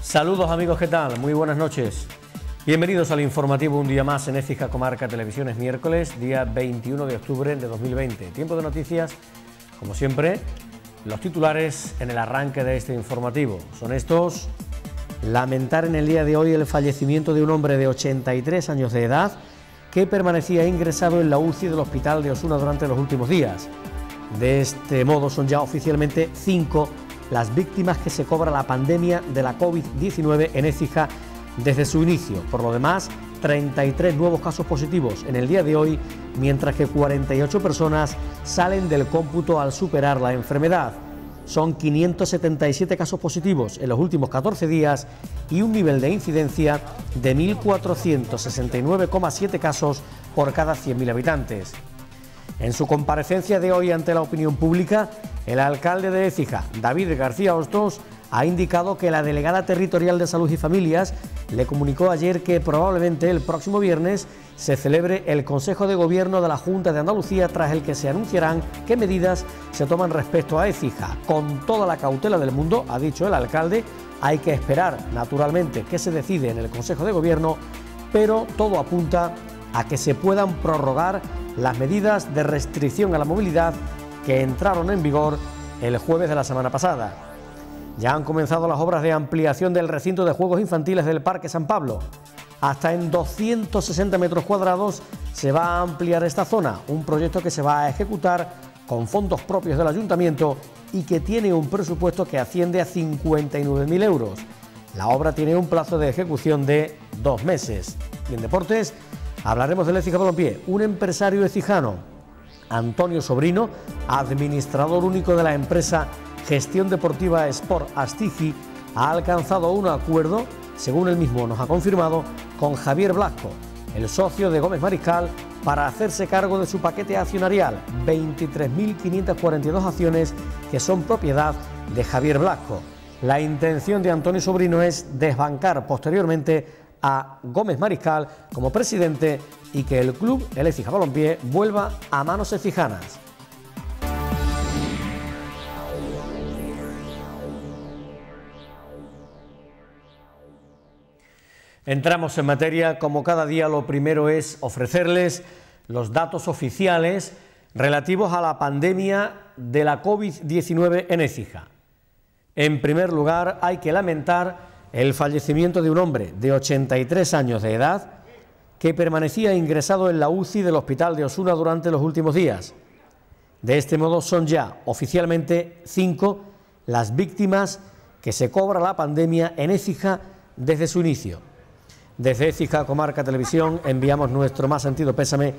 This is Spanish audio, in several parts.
Saludos amigos, ¿qué tal? Muy buenas noches. Bienvenidos al informativo un día más en Écija Comarca Televisión. Es miércoles, día 21 de octubre de 2020. Tiempo de noticias, como siempre, los titulares en el arranque de este informativo. Son estos. Lamentar en el día de hoy el fallecimiento de un hombre de 83 años de edad que permanecía ingresado en la UCI del hospital de Osuna durante los últimos días. De este modo son ya oficialmente cinco las víctimas que se cobra la pandemia de la COVID-19 en Écija desde su inicio. Por lo demás, 33 nuevos casos positivos en el día de hoy, mientras que 48 personas salen del cómputo al superar la enfermedad. Son 577 casos positivos en los últimos 14 días y un nivel de incidencia de 1.469,7 casos por cada 100.000 habitantes. En su comparecencia de hoy ante la opinión pública, el alcalde de Écija, David García Hostos, ha indicado que la delegada territorial de Salud y Familias le comunicó ayer que probablemente el próximo viernes se celebre el Consejo de Gobierno de la Junta de Andalucía tras el que se anunciarán qué medidas se toman respecto a Ecija... Con toda la cautela del mundo, ha dicho el alcalde, hay que esperar naturalmente qué se decide en el Consejo de Gobierno, pero todo apunta a que se puedan prorrogar las medidas de restricción a la movilidad que entraron en vigor el jueves de la semana pasada. Ya han comenzado las obras de ampliación del recinto de juegos infantiles del Parque San Pablo. Hasta en 260 metros cuadrados se va a ampliar esta zona, un proyecto que se va a ejecutar con fondos propios del ayuntamiento y que tiene un presupuesto que asciende a 59.000 euros. La obra tiene un plazo de ejecución de dos meses. Y en deportes hablaremos del Ecija Balompié, un empresario ecijano, Antonio Sobrino, administrador único de la empresa Gestión Deportiva Sport Astigi ha alcanzado un acuerdo, según él mismo nos ha confirmado, con Javier Blasco, el socio de Gómez Mariscal, para hacerse cargo de su paquete accionarial, 23.542 acciones que son propiedad de Javier Blasco. La intención de Antonio Sobrino es desbancar posteriormente a Gómez Mariscal como presidente y que el club, el Ecija Balompié, vuelva a manos ecijanas. Entramos en materia, como cada día lo primero es ofrecerles los datos oficiales relativos a la pandemia de la COVID-19 en Écija. En primer lugar, hay que lamentar el fallecimiento de un hombre de 83 años de edad que permanecía ingresado en la UCI del Hospital de Osuna durante los últimos días. De este modo son ya oficialmente cinco las víctimas que se cobra la pandemia en Écija desde su inicio. Desde Écija Comarca Televisión enviamos nuestro más sentido pésame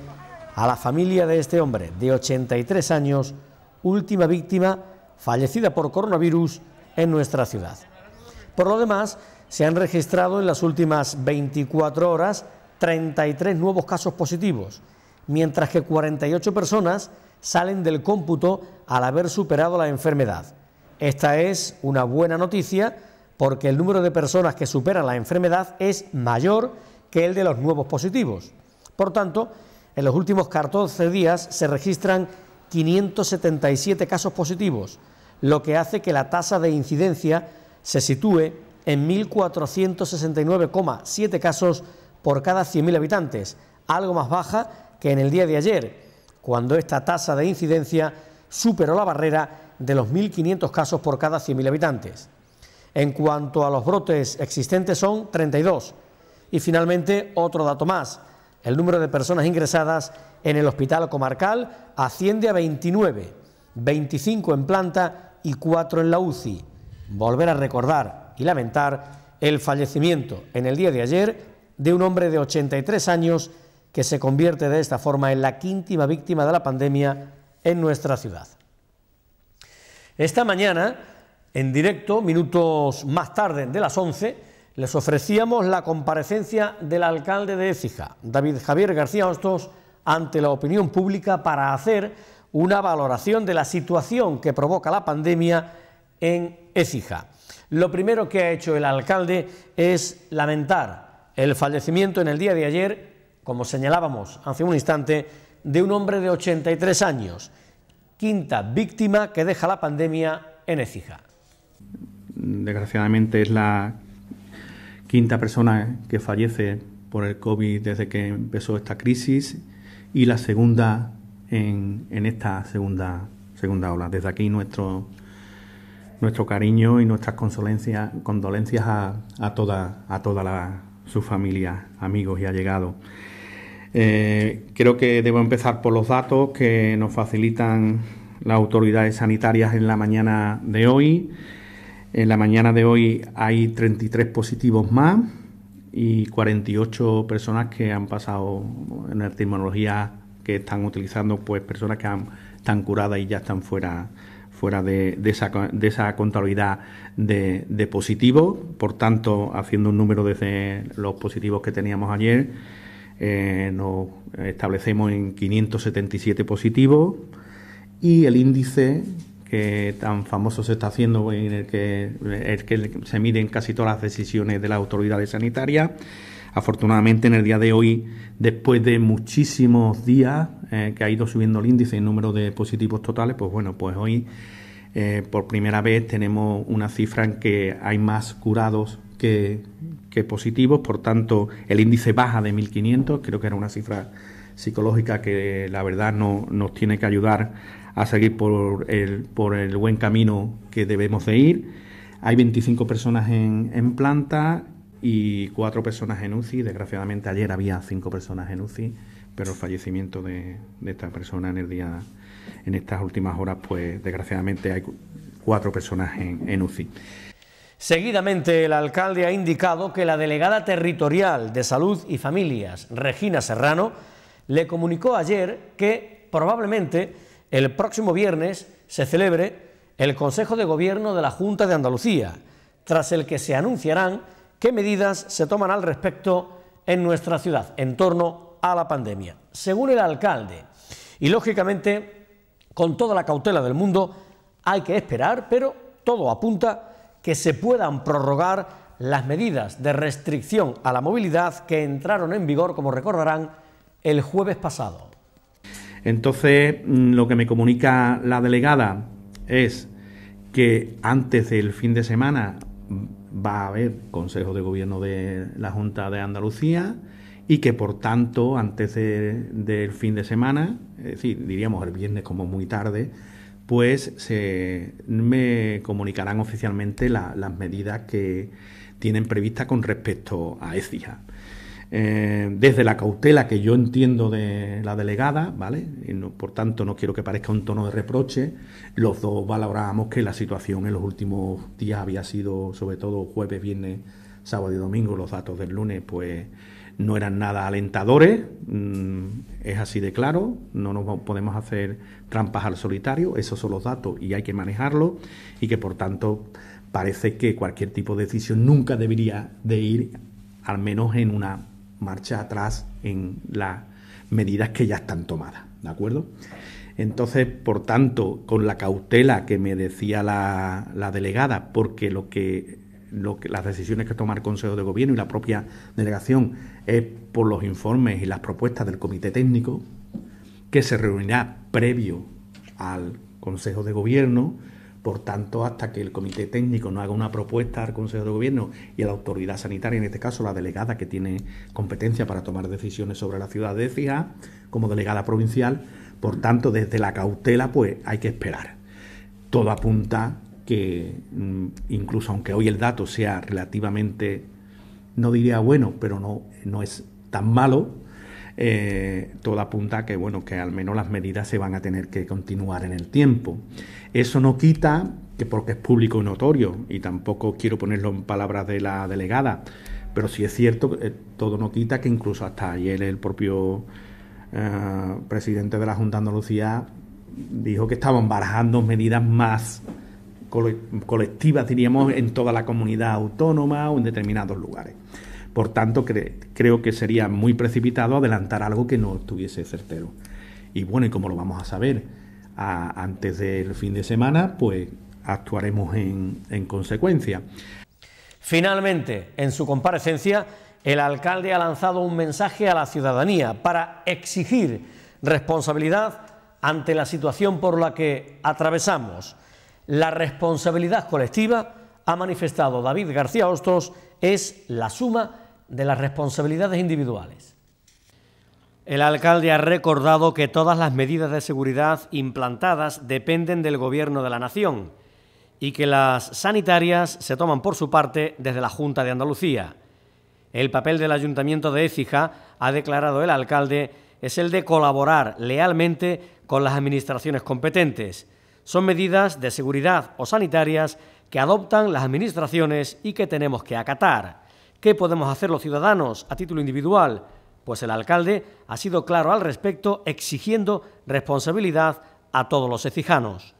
a la familia de este hombre de 83 años, última víctima fallecida por coronavirus en nuestra ciudad. Por lo demás, se han registrado en las últimas 24 horas 33 nuevos casos positivos, mientras que 48 personas salen del cómputo al haber superado la enfermedad. Esta es una buena noticia porque el número de personas que superan la enfermedad es mayor que el de los nuevos positivos. Por tanto, en los últimos 14 días se registran 577 casos positivos, lo que hace que la tasa de incidencia se sitúe en 1.469,7 casos por cada 100.000 habitantes, algo más baja que en el día de ayer, cuando esta tasa de incidencia superó la barrera de los 1.500 casos por cada 100.000 habitantes. En cuanto a los brotes existentes son 32. Y finalmente otro dato más. El número de personas ingresadas en el hospital comarcal asciende a 29, 25 en planta y 4 en la UCI. Volver a recordar y lamentar el fallecimiento en el día de ayer de un hombre de 83 años que se convierte de esta forma en la quíntima víctima de la pandemia en nuestra ciudad. Esta mañana en directo, minutos más tarde de las 11, les ofrecíamos la comparecencia del alcalde de Écija, David Javier García Hostos, ante la opinión pública para hacer una valoración de la situación que provoca la pandemia en Écija. Lo primero que ha hecho el alcalde es lamentar el fallecimiento en el día de ayer, como señalábamos hace un instante, de un hombre de 83 años, quinta víctima que deja la pandemia en Écija desgraciadamente es la quinta persona que fallece por el COVID desde que empezó esta crisis y la segunda en, esta segunda, segunda ola. Desde aquí nuestro, nuestro cariño y nuestras condolencias, condolencias a, a, toda, a toda su familia, amigos y allegados. Eh, creo que debo empezar por los datos que nos facilitan las autoridades sanitarias en la mañana de hoy. En la mañana de hoy hay 33 positivos más y 48 personas que han pasado en la terminología que están utilizando, pues personas que están curadas y ya están fuera fuera de, esa, de contabilidad de, positivos, por tanto, haciendo un número desde los positivos que teníamos ayer, eh, nos establecemos en 577 positivos y el índice que tan famoso se está haciendo, en el que, que se miden casi todas las decisiones de las autoridades sanitarias. Afortunadamente, en el día de hoy, después de muchísimos días eh, que ha ido subiendo el índice en número de positivos totales, pues bueno, pues hoy eh, por primera vez tenemos una cifra en que hay más curados que, que positivos, por tanto, el índice baja de 1.500, creo que era una cifra psicológica que la verdad no, nos tiene que ayudar a seguir por el, buen camino que debemos de ir. Hay 25 personas en, en planta y 4 personas en UCI. Desgraciadamente ayer había 5 personas en UCI, pero el fallecimiento de, de, esta persona en el día, en estas últimas horas, pues desgraciadamente hay 4 personas en, en UCI. Seguidamente, el alcalde ha indicado que la delegada territorial de Salud y Familias, Regina Serrano, le comunicó ayer que probablemente el próximo viernes se celebre el Consejo de Gobierno de la Junta de Andalucía, tras el que se anunciarán qué medidas se toman al respecto en nuestra ciudad en torno a la pandemia, según el alcalde. Y lógicamente, con toda la cautela del mundo, hay que esperar, pero todo apunta que se puedan prorrogar las medidas de restricción a la movilidad que entraron en vigor, como recordarán, el jueves pasado. Entonces, mm, lo que me comunica la delegada es que antes del fin de semana va a haber Consejo de Gobierno de la Junta de Andalucía y que por tanto antes del fin de semana, es decir, diríamos el viernes como muy tarde, pues se me comunicarán oficialmente las medidas que tienen previstas con respecto a ECIA. Eh, desde la cautela que yo entiendo de la delegada, ¿vale? por tanto, no quiero que parezca un tono de reproche. Los dos valorábamos que la situación en los últimos días había sido, sobre todo jueves, viernes, sábado y domingo, los datos del lunes, pues no eran nada alentadores, mm, es así de claro, no nos podemos hacer trampas al solitario, esos son los datos y hay que manejarlos y que por tanto parece que cualquier tipo de decisión nunca debería de ir al menos en una marcha atrás en las medidas que ya están tomadas, ¿de acuerdo? Entonces, por tanto, con la cautela que me decía la, delegada, porque lo que, las decisiones que toma el Consejo de Gobierno y la propia delegación es por los informes y las propuestas del Comité Técnico, que se reunirá previo al Consejo de Gobierno, por tanto, hasta que el comité técnico no haga una propuesta al Consejo de Gobierno y a la autoridad sanitaria, en este caso la delegada que tiene competencia para tomar decisiones sobre la ciudad de Cija, como delegada provincial, por tanto, desde la cautela, pues hay que esperar. Todo apunta que, mm, incluso aunque hoy el dato sea relativamente, no diría bueno, pero no, no es tan malo, eh, todo apunta que, bueno, que al menos las medidas se van a tener que continuar en el tiempo. Eso no quita que porque es público y notorio, y tampoco quiero ponerlo en palabras de la delegada, pero sí es cierto, eh, todo no quita que incluso hasta ayer el propio eh, presidente de la Junta de Andalucía dijo que estaban barajando medidas más colectivas, diríamos, en toda la comunidad autónoma o en determinados lugares. Por tanto, creo que sería muy precipitado adelantar algo que no estuviese certero. Y bueno, y como lo vamos a saber antes del fin de semana, pues actuaremos en, consecuencia. Finalmente, en su comparecencia, el alcalde ha lanzado un mensaje a la ciudadanía para exigir responsabilidad ante la situación por la que atravesamos. La responsabilidad colectiva, ha manifestado David García Ostros, es la suma de las responsabilidades individuales. El alcalde ha recordado que todas las medidas de seguridad implantadas dependen del Gobierno de la Nación y que las sanitarias se toman por su parte desde la Junta de Andalucía. El papel del Ayuntamiento de Écija, ha declarado el alcalde, es el de colaborar lealmente con las administraciones competentes. Son medidas de seguridad o sanitarias que adoptan las administraciones y que tenemos que acatar. ¿Qué podemos hacer los ciudadanos a título individual? Pues el alcalde ha sido claro al respecto, exigiendo responsabilidad a todos los ecijanos.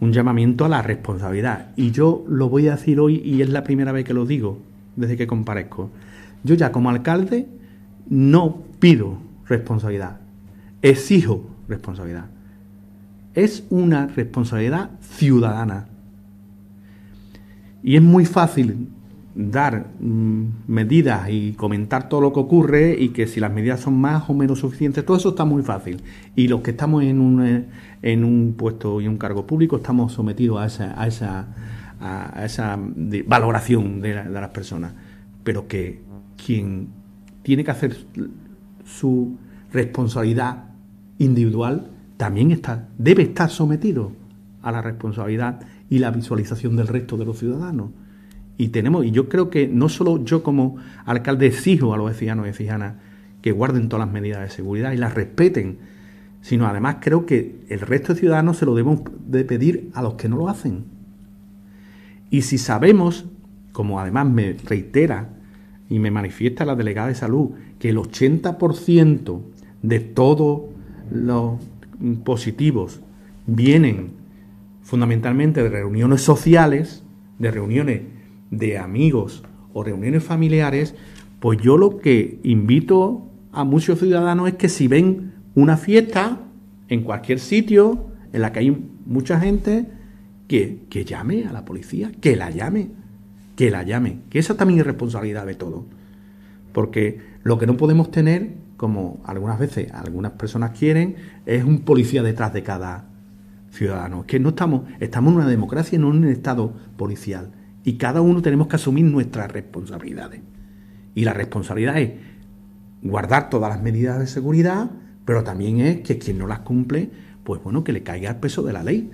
Un llamamiento a la responsabilidad. Y yo lo voy a decir hoy y es la primera vez que lo digo desde que comparezco. Yo ya como alcalde no pido responsabilidad, exijo responsabilidad. Es una responsabilidad ciudadana. Y es muy fácil dar mm, medidas y comentar todo lo que ocurre y que si las medidas son más o menos suficientes, todo eso está muy fácil. Y los que estamos en un, eh, en un puesto y un cargo público estamos sometidos a esa, a esa, a esa valoración de, de, las personas. Pero que quien tiene que hacer su responsabilidad individual también está, debe estar sometido a la responsabilidad y la visualización del resto de los ciudadanos y tenemos, y yo creo que no solo yo como alcalde exijo a los vecinos y vecinas que guarden todas las medidas de seguridad y las respeten, sino además creo que el resto de ciudadanos se lo debemos de pedir a los que no lo hacen. Y si sabemos, como además me reitera y me manifiesta la delegada de salud, que el 80% de todos los positivos vienen fundamentalmente de reuniones sociales, de reuniones de amigos o reuniones familiares, pues yo lo que invito a muchos ciudadanos es que si ven una fiesta en cualquier sitio en la que hay mucha gente, que, llame a la policía, que la llame, que la llame, que esa también es responsabilidad de todo. Porque lo que no podemos tener, como algunas veces algunas personas quieren, es un policía detrás de cada ciudadano. Es que no estamos, estamos en una democracia, no en un estado policial. Y cada uno tenemos que asumir nuestras responsabilidades. Y la responsabilidad es guardar todas las medidas de seguridad, pero también es que quien no las cumple, pues bueno, que le caiga el peso de la ley.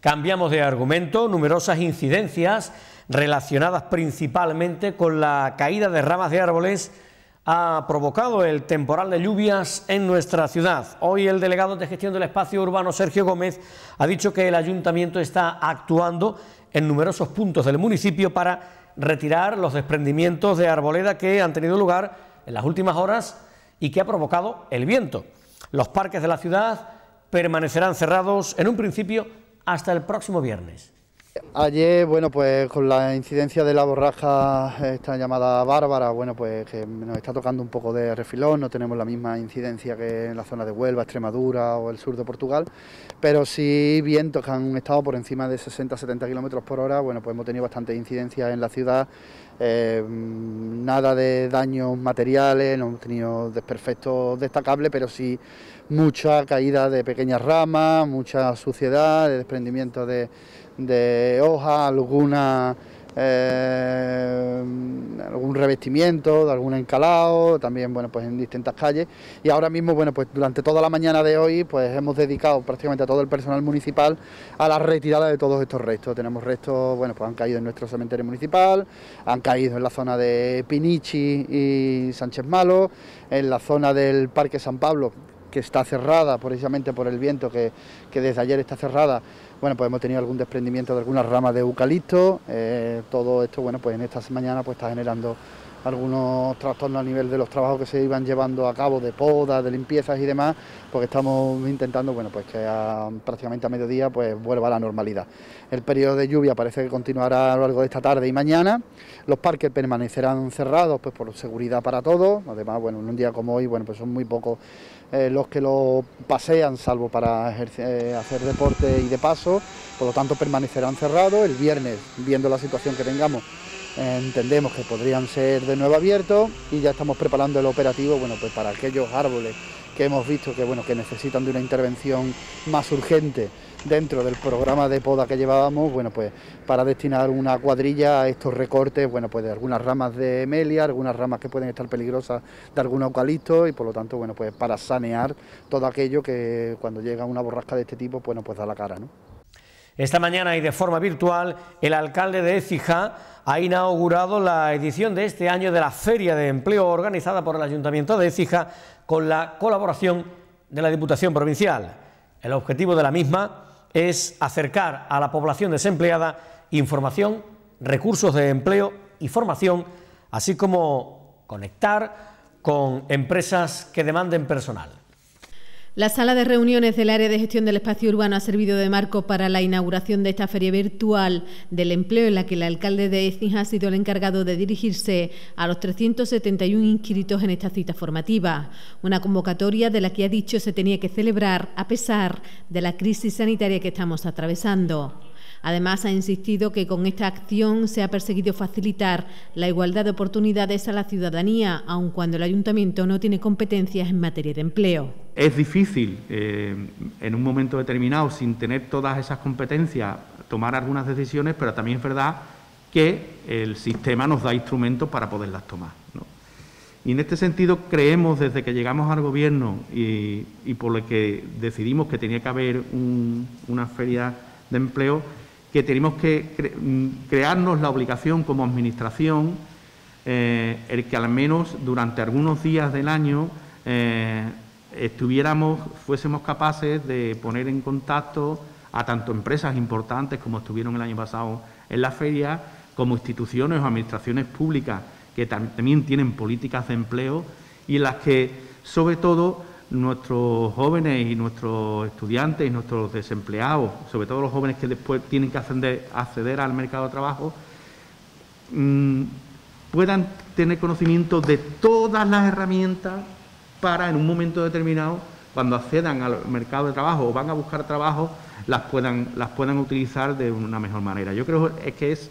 Cambiamos de argumento, numerosas incidencias relacionadas principalmente con la caída de ramas de árboles ha provocado el temporal de lluvias en nuestra ciudad. Hoy el delegado de gestión del espacio urbano, Sergio Gómez, ha dicho que el ayuntamiento está actuando en numerosos puntos del municipio para retirar los desprendimientos de arboleda que han tenido lugar en las últimas horas y que ha provocado el viento. Los parques de la ciudad permanecerán cerrados en un principio hasta el próximo viernes. Ayer, bueno, pues con la incidencia de la borraja, esta llamada Bárbara, bueno, pues que nos está tocando un poco de refilón, no tenemos la misma incidencia que en la zona de Huelva, Extremadura o el sur de Portugal, pero sí vientos que han estado por encima de 60-70 kilómetros por hora, bueno, pues hemos tenido bastante incidencia en la ciudad, em, nada de daños materiales, no hemos tenido desperfectos destacables, pero sí mucha caída de pequeñas ramas, mucha suciedad, desprendimiento de de hoja, alguna, eh, algún revestimiento, de algún encalado, también bueno, pues en distintas calles. Y ahora mismo, bueno, pues durante toda la mañana de hoy, pues hemos dedicado prácticamente a todo el personal municipal a la retirada de todos estos restos. Tenemos restos, bueno, pues han caído en nuestro cementerio municipal, han caído en la zona de Pinichi y Sánchez Malo, en la zona del Parque San Pablo, que está cerrada precisamente por el viento, que, desde ayer está cerrada, bueno, pues hemos tenido algún desprendimiento de algunas ramas de eucalipto, eh, todo esto, bueno, pues en esta mañana pues está generando algunos trastornos a nivel de los trabajos que se iban llevando a cabo de poda de limpiezas y demás, porque estamos intentando, bueno, pues que prácticamente a mediodía pues vuelva a la normalidad. El periodo de lluvia parece que continuará a lo largo de esta tarde y mañana. Los parques permanecerán cerrados pues por seguridad para todos. Además, bueno, en un día como hoy, bueno, pues son muy pocos eh, los que lo pasean, salvo para eh, hacer deporte y de paso, por lo tanto permanecerán cerrados. El viernes, viendo la situación que tengamos, entendemos que podrían ser de nuevo abiertos y ya estamos preparando el operativo, bueno, pues para aquellos árboles que hemos visto que, bueno, que necesitan de una intervención más urgente dentro del programa de poda que llevábamos, bueno, pues para destinar una cuadrilla a estos recortes, bueno, pues de algunas ramas de Emelia... algunas ramas que pueden estar peligrosas de algún eucalipto y por lo tanto, bueno, pues para sanear todo aquello que cuando llega una borrasca de este tipo, bueno, pues da la cara, ¿no? Esta mañana y de forma virtual, el alcalde de Écija ha inaugurado la edición de este año de la Feria de Empleo organizada por el Ayuntamiento de Écija con la colaboración de la Diputación Provincial. El objetivo de la misma es acercar a la población desempleada información, recursos de empleo y formación, así como conectar con empresas que demanden personal. La sala de reuniones del área de gestión del espacio urbano ha servido de marco para la inauguración de esta feria virtual del empleo en la que el alcalde de Ecija ha sido el encargado de dirigirse a los 371 inscritos en esta cita formativa, una convocatoria de la que ha dicho se tenía que celebrar a pesar de la crisis sanitaria que estamos atravesando. Además, ha insistido que con esta acción se ha perseguido facilitar la igualdad de oportunidades a la ciudadanía, aun cuando el ayuntamiento no tiene competencias en materia de empleo. Es difícil, eh, en un momento determinado, sin tener todas esas competencias, tomar algunas decisiones, pero también es verdad que el sistema nos da instrumentos para poderlas tomar. Y en este sentido creemos desde que llegamos al Gobierno y, por lo que decidimos que tenía que haber una feria de empleo, que tenemos que mm, crearnos la obligación como Administración, eh, el que al menos durante algunos días del año eh, estuviéramos, fuésemos capaces de poner en contacto a tanto empresas importantes como estuvieron el año pasado en la feria, como instituciones o administraciones públicas que también tienen políticas de empleo y las que, sobre todo, nuestros jóvenes y nuestros estudiantes y nuestros desempleados, sobre todo los jóvenes que después tienen que acceder al mercado de trabajo, mm, puedan tener conocimiento de todas las herramientas para en un momento determinado, cuando accedan al mercado de trabajo o van a buscar trabajo, las puedan, las puedan utilizar de una mejor manera. Yo creo que es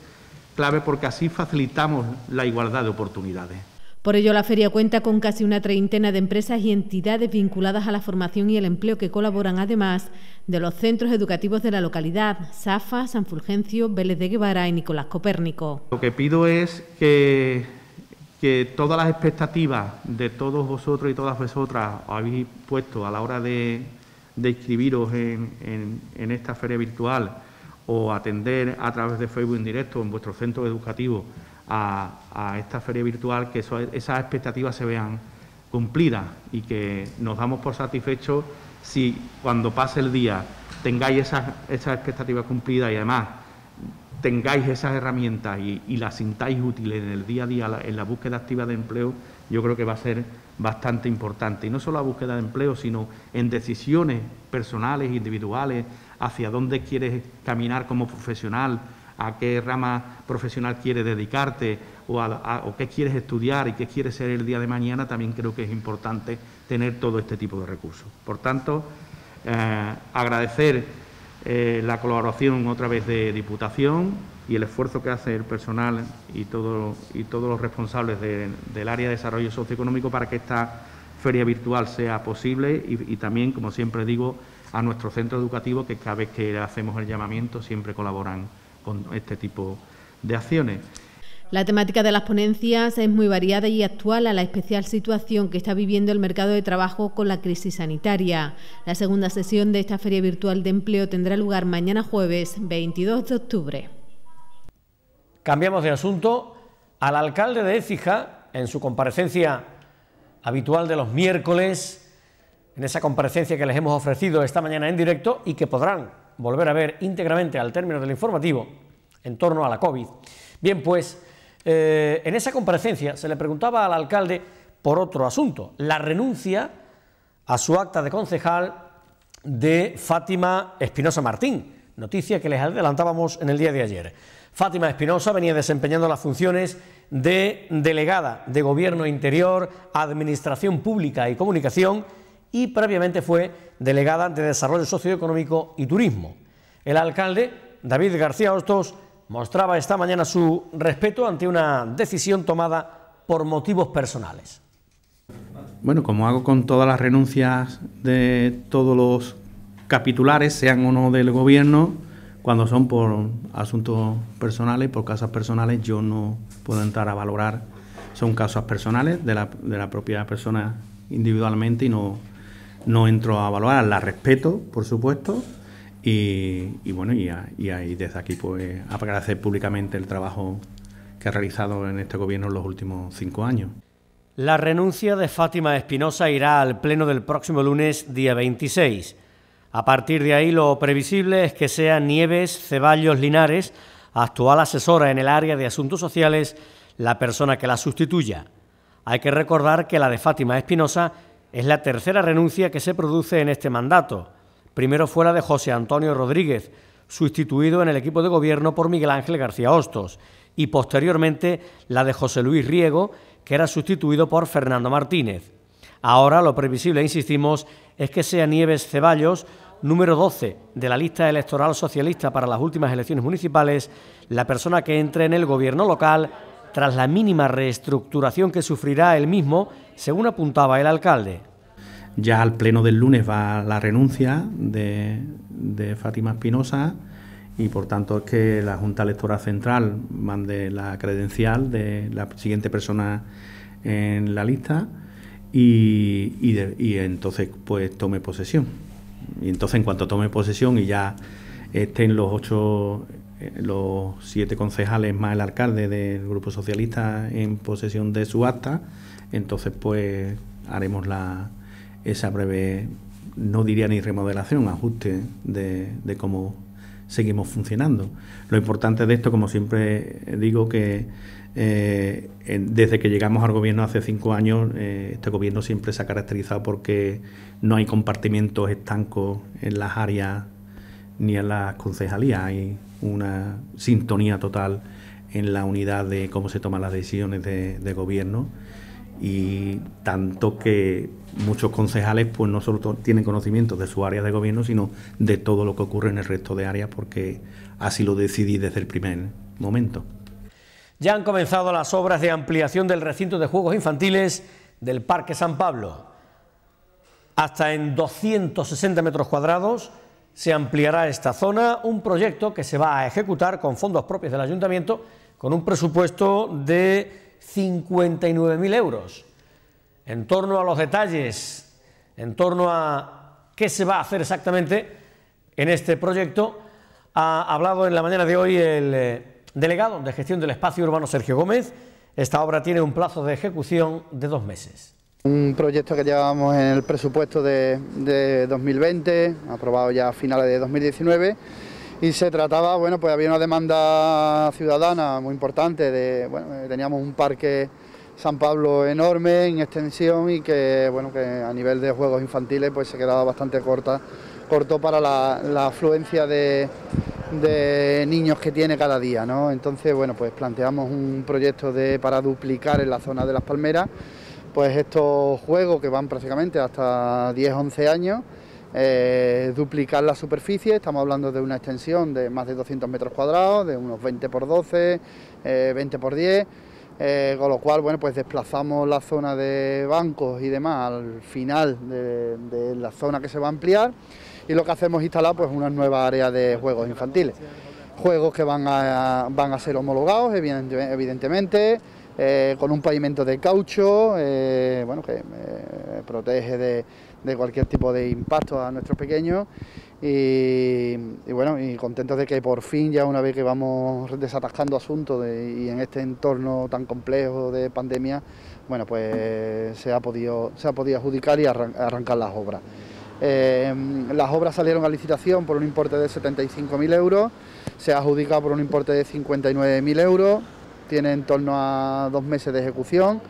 clave porque así facilitamos la igualdad de oportunidades. Por ello, la feria cuenta con casi una treintena de empresas y entidades vinculadas a la formación y el empleo que colaboran además de los centros educativos de la localidad, Safa, San Fulgencio, Vélez de Guevara y Nicolás Copérnico. Lo que pido es que, todas las expectativas de todos vosotros y todas vosotras os habéis puesto a la hora de, inscribiros en, en esta feria virtual o atender a través de Facebook en directo en vuestro centro educativo a, esta feria virtual, que esas expectativas se vean cumplidas y que nos damos por satisfechos si cuando pase el día tengáis esas, esas expectativas cumplidas y además tengáis esas herramientas y, y, las sintáis útiles en el día a día, en la búsqueda activa de empleo, yo creo que va a ser bastante importante. Y no solo la búsqueda de empleo, sino en decisiones personales, individuales, hacia dónde quieres caminar como profesional, a qué rama profesional quieres dedicarte o, qué quieres estudiar y qué quieres ser el día de mañana, también creo que es importante tener todo este tipo de recursos. Por tanto, eh, agradecer eh, la colaboración otra vez de Diputación y el esfuerzo que hace el personal y, todos los responsables del área de desarrollo socioeconómico para que esta feria virtual sea posible y, también, como siempre digo, a nuestro centro educativo, que cada vez que hacemos el llamamiento siempre colaboran con este tipo de acciones. La temática de las ponencias es muy variada y actual a la especial situación que está viviendo el mercado de trabajo con la crisis sanitaria. La segunda sesión de esta Feria Virtual de Empleo tendrá lugar mañana jueves 22 de octubre. Cambiamos de asunto. Al alcalde de Écija, en su comparecencia habitual de los miércoles, en esa comparecencia que les hemos ofrecido esta mañana en directo y que podrán volver a ver íntegramente al término del informativo en torno a la COVID. Bien, pues eh, en esa comparecencia se le preguntaba al alcalde por otro asunto, la renuncia a su acta de concejal de Fátima Espinosa Martín, noticia que les adelantábamos en el día de ayer. Fátima Espinosa venía desempeñando las funciones de delegada de Gobierno Interior, Administración Pública y Comunicación y previamente fue delegada de Desarrollo Socioeconómico y Turismo. El alcalde, David García Hostos, mostraba esta mañana su respeto ante una decisión tomada por motivos personales. Bueno, como hago con todas las renuncias de todos los capitulares, sean o no del gobierno, cuando son por asuntos personales, por casas personales, yo no puedo entrar a valorar. Son casos personales de la, de la propia persona individualmente y no, no entro a valorar, la respeto, por supuesto, y, bueno, y, ahí desde aquí pues agradecer públicamente el trabajo que ha realizado en este gobierno en los últimos cinco años. La renuncia de Fátima Espinosa irá al pleno del próximo lunes, día 26. A partir de ahí lo previsible es que sea Nieves Ceballos Linares, actual asesora en el área de asuntos sociales, la persona que la sustituya. Hay que recordar que la de Fátima Espinosa es la tercera renuncia que se produce en este mandato. Primero fue la de José Antonio Rodríguez, sustituido en el equipo de gobierno por Miguel Ángel García Hostos, y posteriormente la de José Luis Riego, que era sustituido por Fernando Martínez. Ahora lo previsible, insistimos, es que sea Nieves Ceballos, número 12 de la lista electoral socialista para las últimas elecciones municipales, la persona que entre en el gobierno local tras la mínima reestructuración que sufrirá el mismo según apuntaba el alcalde. Ya al pleno del lunes va la renuncia de, Fátima Espinosa y por tanto es que la Junta Electoral Central mande la credencial de la siguiente persona en la lista y, entonces pues tome posesión. Y entonces en cuanto tome posesión y ya estén los ocho eh, los siete concejales más el alcalde del Grupo Socialista en posesión de su acta, entonces, pues haremos la, esa breve, no diría ni remodelación, ajuste de, cómo seguimos funcionando. Lo importante de esto, como siempre digo, que eh, desde que llegamos al gobierno hace cinco años, eh, este gobierno siempre se ha caracterizado porque no hay compartimientos estancos en las áreas ni en las concejalías. Hay una sintonía total en la unidad de cómo se toman las decisiones de gobierno y tanto que muchos concejales pues no solo tienen conocimiento de su área de gobierno, sino de todo lo que ocurre en el resto de áreas porque así lo decidí desde el primer momento. Ya han comenzado las obras de ampliación del recinto de juegos infantiles del Parque San Pablo. Hasta en 260 metros cuadrados se ampliará esta zona, un proyecto que se va a ejecutar con fondos propios del ayuntamiento con un presupuesto de 59.000 euros. En torno a los detalles, en torno a qué se va a hacer exactamente en este proyecto, ha hablado en la mañana de hoy el eh, delegado de gestión del espacio urbano Sergio Gómez. Esta obra tiene un plazo de ejecución de dos meses. Un proyecto que llevábamos en el presupuesto de, de 2020, aprobado ya a finales de 2019 y se trataba, bueno, pues había una demanda ciudadana muy importante de, bueno, eh, teníamos un parque San Pablo enorme en extensión y que, bueno, que a nivel de juegos infantiles pues se quedaba bastante corta, corto para la, afluencia de, de, niños que tiene cada día, ¿no? Entonces, bueno, pues planteamos un proyecto de, para duplicar en la zona de Las Palmeras, pues estos juegos que van prácticamente hasta 10, 11 años, eh, duplicar la superficie, estamos hablando de una extensión de más de 200 metros cuadrados, de unos 20 por 12, 20 eh, por 10, eh, con lo cual, bueno, pues desplazamos la zona de bancos y demás al final de, la zona que se va a ampliar y lo que hacemos es instalar pues una nueva área de juegos infantiles. Juegos que van a, van a ser homologados, evidentemente, con un pavimento de caucho, bueno, que protege de, de cualquier tipo de impacto a nuestros pequeños y, bueno, y contentos de que por fin ya una vez que vamos desatascando asuntos y en este entorno tan complejo de pandemia, bueno, pues se ha podido, se ha podido adjudicar y arrancar las obras. Em, las obras salieron a licitación por un importe de 75.000 euros, se ha adjudicado por un importe de 59.000 euros, tiene en torno a dos meses de ejecución.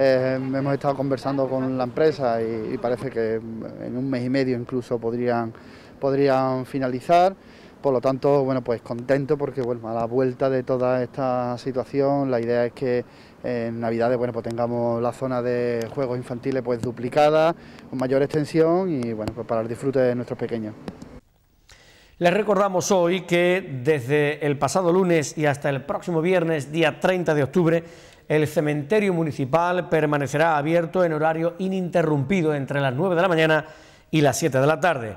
Eh, hemos estado conversando con la empresa y, parece que en un mes y medio incluso podrían, podrían finalizar. Por lo tanto, bueno, pues contento porque bueno, a la vuelta de toda esta situación, la idea es que en Navidades bueno, pues tengamos la zona de juegos infantiles pues duplicada, con mayor extensión y bueno, pues para el disfrute de nuestros pequeños. Les recordamos hoy que desde el pasado lunes y hasta el próximo viernes, día 30 de octubre, el cementerio municipal permanecerá abierto en horario ininterrumpido entre las 9 de la mañana y las 7 de la tarde.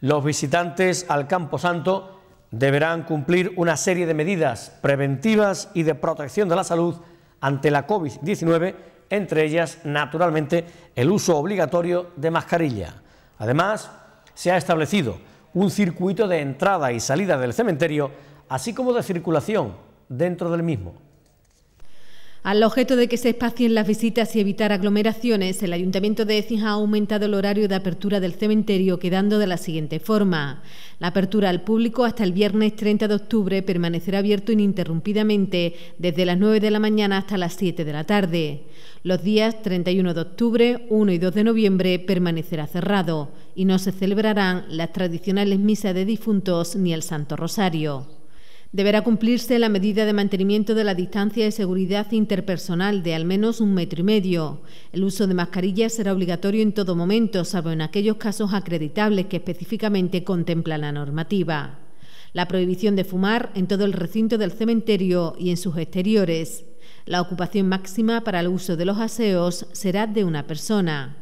Los visitantes al Campo Santo deberán cumplir una serie de medidas preventivas y de protección de la salud ante la COVID-19, entre ellas, naturalmente, el uso obligatorio de mascarilla. Además, se ha establecido un circuito de entrada y salida del cementerio, así como de circulación dentro del mismo. Al objeto de que se espacien las visitas y evitar aglomeraciones, el Ayuntamiento de Ecija ha aumentado el horario de apertura del cementerio, quedando de la siguiente forma. La apertura al público hasta el viernes 30 de octubre permanecerá abierto ininterrumpidamente desde las 9 de la mañana hasta las 7 de la tarde. Los días 31 de octubre, 1 y 2 de noviembre permanecerá cerrado y no se celebrarán las tradicionales misas de difuntos ni el Santo Rosario. Deberá cumplirse la medida de mantenimiento de la distancia de seguridad interpersonal de al menos un metro y medio. El uso de mascarillas será obligatorio en todo momento, salvo en aquellos casos acreditables que específicamente contempla la normativa. La prohibición de fumar en todo el recinto del cementerio y en sus exteriores. La ocupación máxima para el uso de los aseos será de una persona.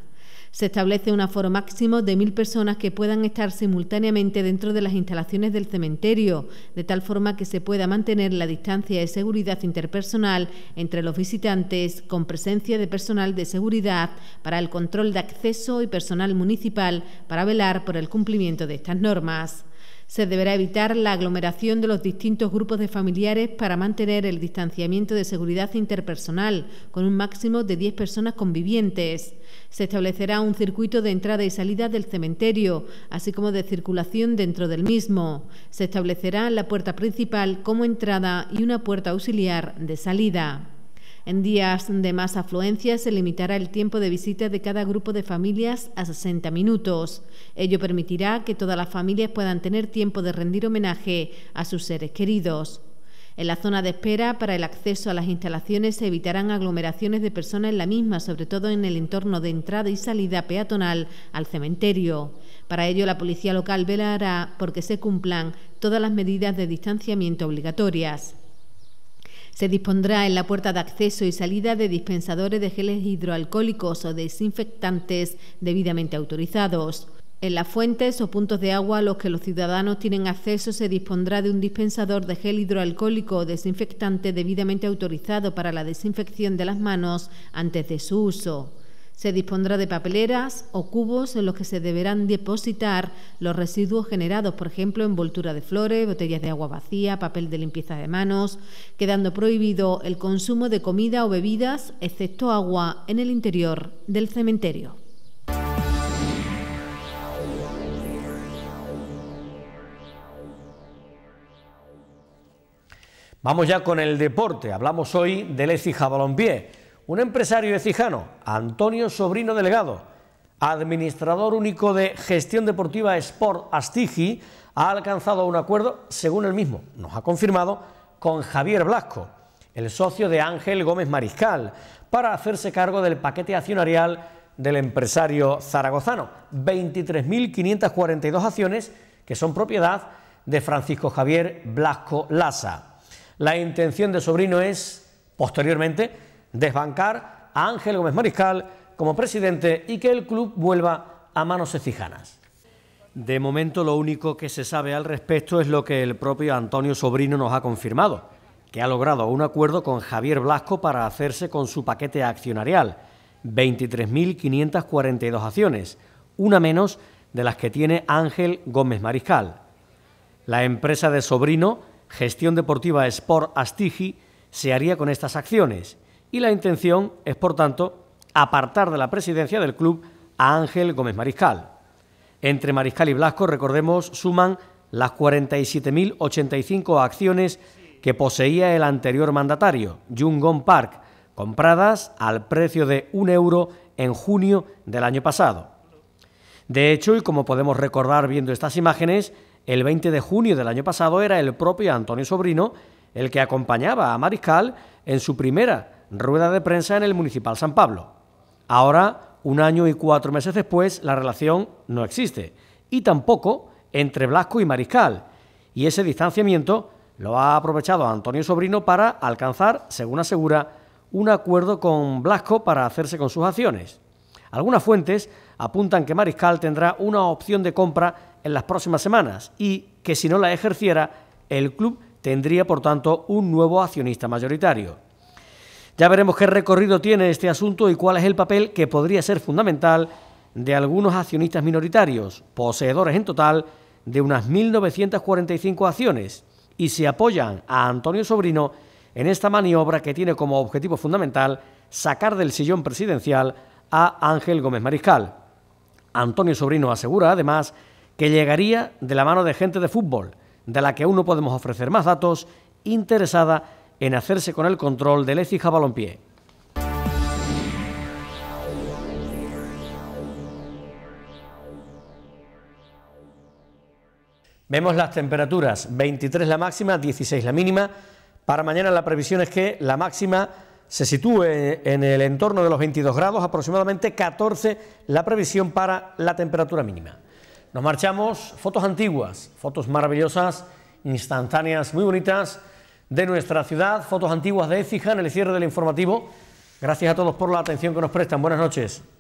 Se establece un aforo máximo de mil personas que puedan estar simultáneamente dentro de las instalaciones del cementerio, de tal forma que se pueda mantener la distancia de seguridad interpersonal entre los visitantes, con presencia de personal de seguridad para el control de acceso y personal municipal para velar por el cumplimiento de estas normas. Se deberá evitar la aglomeración de los distintos grupos de familiares para mantener el distanciamiento de seguridad interpersonal, con un máximo de 10 personas convivientes. Se establecerá un circuito de entrada y salida del cementerio, así como de circulación dentro del mismo. Se establecerá la puerta principal como entrada y una puerta auxiliar de salida. En días de más afluencia se limitará el tiempo de visita de cada grupo de familias a 60 minutos. Ello permitirá que todas las familias puedan tener tiempo de rendir homenaje a sus seres queridos. En la zona de espera para el acceso a las instalaciones se evitarán aglomeraciones de personas en la misma, sobre todo en el entorno de entrada y salida peatonal al cementerio. Para ello, la policía local velará porque se cumplan todas las medidas de distanciamiento obligatorias. Se dispondrá en la puerta de acceso y salida de dispensadores de geles hidroalcohólicos o desinfectantes debidamente autorizados. En las fuentes o puntos de agua a los que los ciudadanos tienen acceso se dispondrá de un dispensador de gel hidroalcohólico o desinfectante debidamente autorizado para la desinfección de las manos antes de su uso. Se dispondrá de papeleras o cubos en los que se deberán depositar los residuos generados, por ejemplo, envoltura de flores, botellas de agua vacía, papel de limpieza de manos, quedando prohibido el consumo de comida o bebidas, excepto agua, en el interior del cementerio. Vamos ya con el deporte. Hablamos hoy del Ecija Balompié un empresario de Cijano, Antonio Sobrino Delegado... administrador único de Gestión Deportiva Sport Astigi, ha alcanzado un acuerdo, según él mismo nos ha confirmado, con Javier Blasco, el socio de Ángel Gómez Mariscal, para hacerse cargo del paquete accionarial del empresario zaragozano. 23.542 acciones que son propiedad de Francisco Javier Blasco Lasa. La intención de Sobrino es, posteriormente, desbancar a Ángel Gómez Mariscal como presidente y que el club vuelva a manos ecijanas. De momento lo único que se sabe al respecto es lo que el propio Antonio Sobrino nos ha confirmado, que ha logrado un acuerdo con Javier Blasco para hacerse con su paquete accionarial, 23.542 acciones, una menos de las que tiene Ángel Gómez Mariscal. La empresa de Sobrino, Gestión Deportiva Sport Astigi, se haría con estas acciones y la intención es, por tanto, apartar de la presidencia del club a Ángel Gómez Mariscal. Entre Mariscal y Blasco, recordemos, suman las 47.085 acciones que poseía el anterior mandatario, ...Jungon Park, compradas al precio de un euro en junio del año pasado. De hecho, y como podemos recordar viendo estas imágenes, el 20 de junio del año pasado era el propio Antonio Sobrino el que acompañaba a Mariscal en su primera rueda de prensa en el Municipal San Pablo. Ahora, un año y cuatro meses después, la relación no existe, y tampoco entre Blasco y Mariscal, y ese distanciamiento lo ha aprovechado Antonio Sobrino para alcanzar, según asegura, un acuerdo con Blasco para hacerse con sus acciones. Algunas fuentes apuntan que Mariscal tendrá una opción de compra en las próximas semanas y que si no la ejerciera, el club tendría por tanto un nuevo accionista mayoritario. Ya veremos qué recorrido tiene este asunto y cuál es el papel que podría ser fundamental de algunos accionistas minoritarios, poseedores en total de unas 1.945 acciones, y se apoyan a Antonio Sobrino en esta maniobra que tiene como objetivo fundamental sacar del sillón presidencial a Ángel Gómez Mariscal. Antonio Sobrino asegura, además, que llegaría de la mano de gente de fútbol, de la que aún no podemos ofrecer más datos, interesada en hacerse con el control del Jabalón Pie. Vemos las temperaturas, 23 la máxima, 16 la mínima. Para mañana la previsión es que la máxima se sitúe en el entorno de los 22 grados, aproximadamente 14 la previsión para la temperatura mínima. Nos marchamos, fotos antiguas, fotos maravillosas, instantáneas, muy bonitas de nuestra ciudad, fotos antiguas de Écija en el cierre del informativo. Gracias a todos por la atención que nos prestan. Buenas noches.